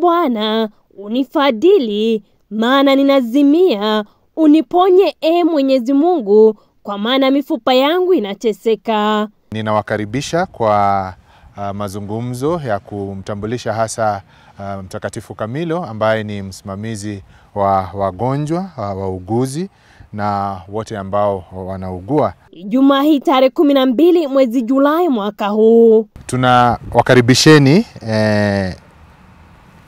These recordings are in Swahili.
Bwana, unifadhili, maana ninazimia. Uniponye, e Mwenyezi Mungu, kwa maana mifupa yangu inateseka. Ninawakaribisha kwa uh, mazungumzo ya kumtambulisha hasa uh, Mtakatifu kamilo ambaye ni msimamizi wa wagonjwa wa wauguzi na wote ambao wanaugua. Ijumaa hii tarehe kumi na mbili mwezi Julai mwaka huu tunawakaribisheni eh,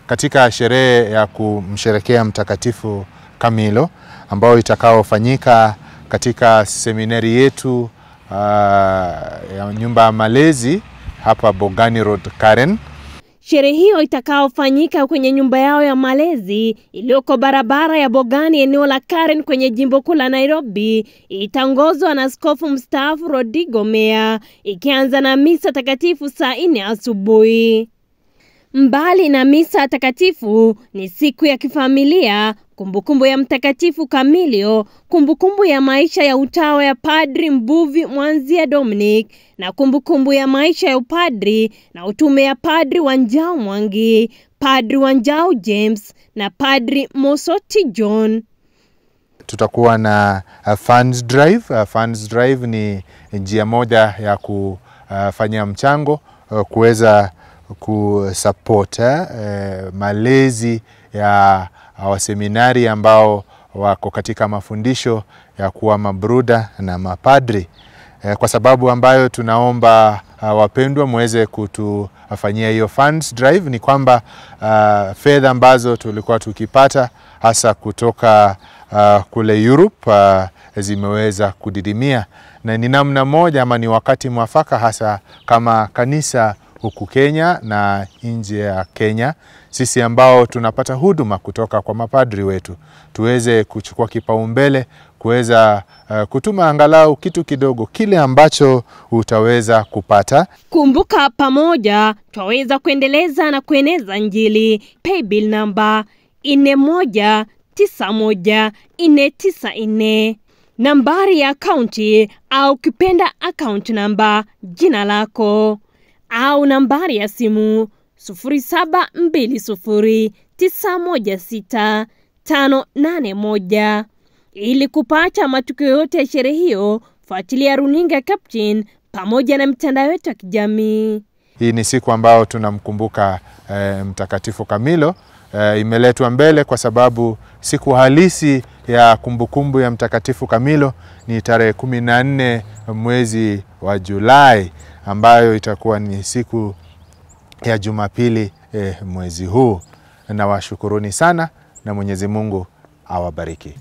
katika sherehe ya kumsherekea Mtakatifu Camilo ambayo itakaofanyika katika seminari yetu uh, ya nyumba ya malezi hapa bogani Road Karen. Sherehe hiyo itakaofanyika kwenye nyumba yao ya malezi iliyoko barabara ya bogani eneo la Karen kwenye jimbo kuu la Nairobi itangozwa na askofu mstaafu rodrigo Mea ikianza na misa takatifu saa nne asubuhi. Mbali na misa takatifu, ni siku ya kifamilia, kumbukumbu kumbu ya Mtakatifu Kamilio, kumbukumbu kumbu ya maisha ya utawa ya Padri Mbuvi Mwanzia Dominic na kumbukumbu kumbu ya maisha ya upadri na utume ya Padri Wanjao Mwangi, Padri Wanjao James na Padri Mosoti John tutakuwa na uh, funds drive. Uh, funds drive ni njia moja ya kufanya mchango uh, kuweza kusapota eh, malezi ya uh, waseminari ambao wako katika mafundisho ya kuwa mabruda na mapadri eh, kwa sababu ambayo tunaomba uh, wapendwa muweze kutufanyia hiyo funds drive ni kwamba uh, fedha ambazo tulikuwa tukipata hasa kutoka uh, kule Europe uh, zimeweza kudidimia na ni namna moja ama ni wakati mwafaka hasa kama kanisa huku Kenya na nje ya Kenya, sisi ambao tunapata huduma kutoka kwa mapadri wetu tuweze kuchukua kipaumbele kuweza uh, kutuma angalau kitu kidogo kile ambacho utaweza kupata. Kumbuka, pamoja twaweza kuendeleza na kueneza Injili. Paybill namba nne nambari ya akaunti au kipenda akaunti namba, jina lako au nambari ya simu 0720916581 ili kupata matukio yote ya sherehe hiyo, fuatilia runinga Captain pamoja na mitandao yetu ya kijamii. Hii ni siku ambayo tunamkumbuka e, Mtakatifu Kamilo. E, eh, imeletwa mbele kwa sababu siku halisi ya kumbukumbu kumbu ya Mtakatifu Kamilo ni tarehe kumi na nne mwezi wa Julai ambayo itakuwa ni siku ya Jumapili eh, mwezi huu. Nawashukuruni sana na Mwenyezi Mungu awabariki.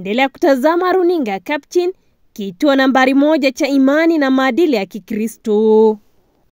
Endelea kutazama runinga Captain, kituo nambari moja cha imani na maadili ya Kikristo.